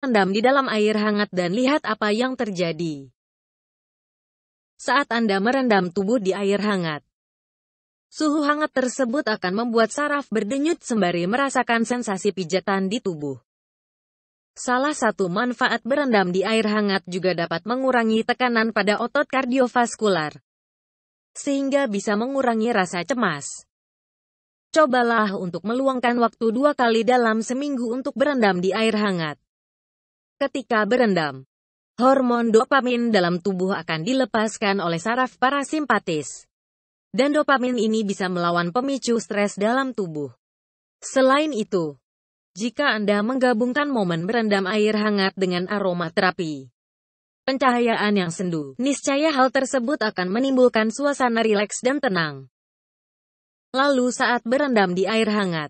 rendam di dalam air hangat dan lihat apa yang terjadi. Saat Anda merendam tubuh di air hangat, suhu hangat tersebut akan membuat saraf berdenyut sembari merasakan sensasi pijatan di tubuh. Salah satu manfaat berendam di air hangat juga dapat mengurangi tekanan pada otot kardiovaskular, sehingga bisa mengurangi rasa cemas. Cobalah untuk meluangkan waktu dua kali dalam seminggu untuk berendam di air hangat. Ketika berendam, hormon dopamin dalam tubuh akan dilepaskan oleh saraf parasimpatis. Dan dopamin ini bisa melawan pemicu stres dalam tubuh. Selain itu, jika Anda menggabungkan momen berendam air hangat dengan aroma terapi, pencahayaan yang sendu, niscaya hal tersebut akan menimbulkan suasana rileks dan tenang. Lalu saat berendam di air hangat,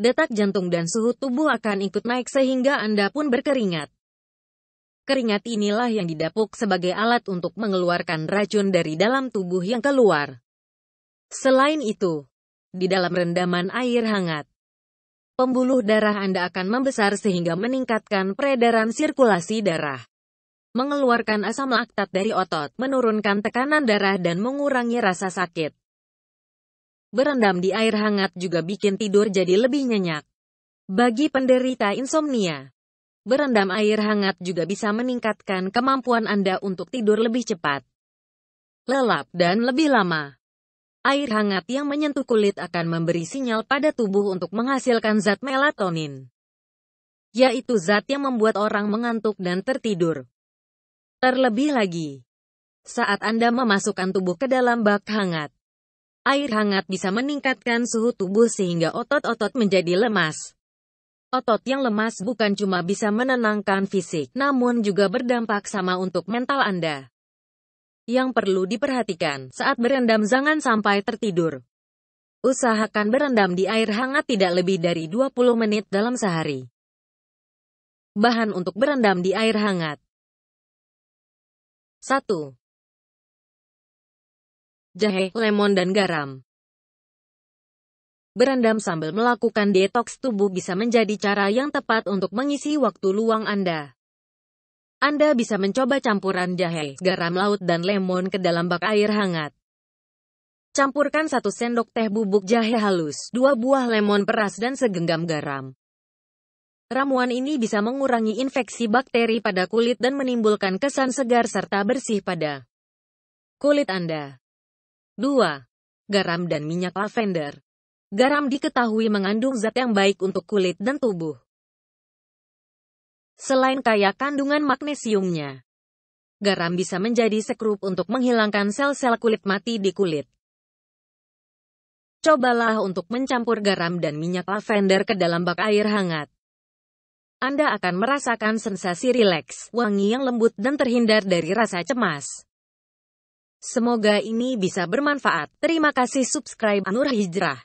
detak jantung dan suhu tubuh akan ikut naik sehingga Anda pun berkeringat. Keringat inilah yang didapuk sebagai alat untuk mengeluarkan racun dari dalam tubuh yang keluar. Selain itu, di dalam rendaman air hangat, pembuluh darah Anda akan membesar sehingga meningkatkan peredaran sirkulasi darah mengeluarkan asam laktat dari otot, menurunkan tekanan darah dan mengurangi rasa sakit. Berendam di air hangat juga bikin tidur jadi lebih nyenyak. Bagi penderita insomnia, berendam air hangat juga bisa meningkatkan kemampuan Anda untuk tidur lebih cepat, lelap, dan lebih lama. Air hangat yang menyentuh kulit akan memberi sinyal pada tubuh untuk menghasilkan zat melatonin, yaitu zat yang membuat orang mengantuk dan tertidur. Terlebih lagi, saat Anda memasukkan tubuh ke dalam bak hangat, Air hangat bisa meningkatkan suhu tubuh sehingga otot-otot menjadi lemas. Otot yang lemas bukan cuma bisa menenangkan fisik, namun juga berdampak sama untuk mental Anda. Yang perlu diperhatikan saat berendam jangan sampai tertidur. Usahakan berendam di air hangat tidak lebih dari 20 menit dalam sehari. Bahan untuk berendam di air hangat 1 jahe, lemon dan garam. Berendam sambil melakukan detox tubuh bisa menjadi cara yang tepat untuk mengisi waktu luang Anda. Anda bisa mencoba campuran jahe, garam laut dan lemon ke dalam bak air hangat. Campurkan 1 sendok teh bubuk jahe halus, 2 buah lemon peras dan segenggam garam. Ramuan ini bisa mengurangi infeksi bakteri pada kulit dan menimbulkan kesan segar serta bersih pada kulit Anda. 2. Garam dan minyak lavender. Garam diketahui mengandung zat yang baik untuk kulit dan tubuh. Selain kaya kandungan magnesiumnya, garam bisa menjadi sekrup untuk menghilangkan sel-sel kulit mati di kulit. Cobalah untuk mencampur garam dan minyak lavender ke dalam bak air hangat. Anda akan merasakan sensasi rileks, wangi yang lembut dan terhindar dari rasa cemas. Semoga ini bisa bermanfaat. Terima kasih subscribe Nur Hijrah.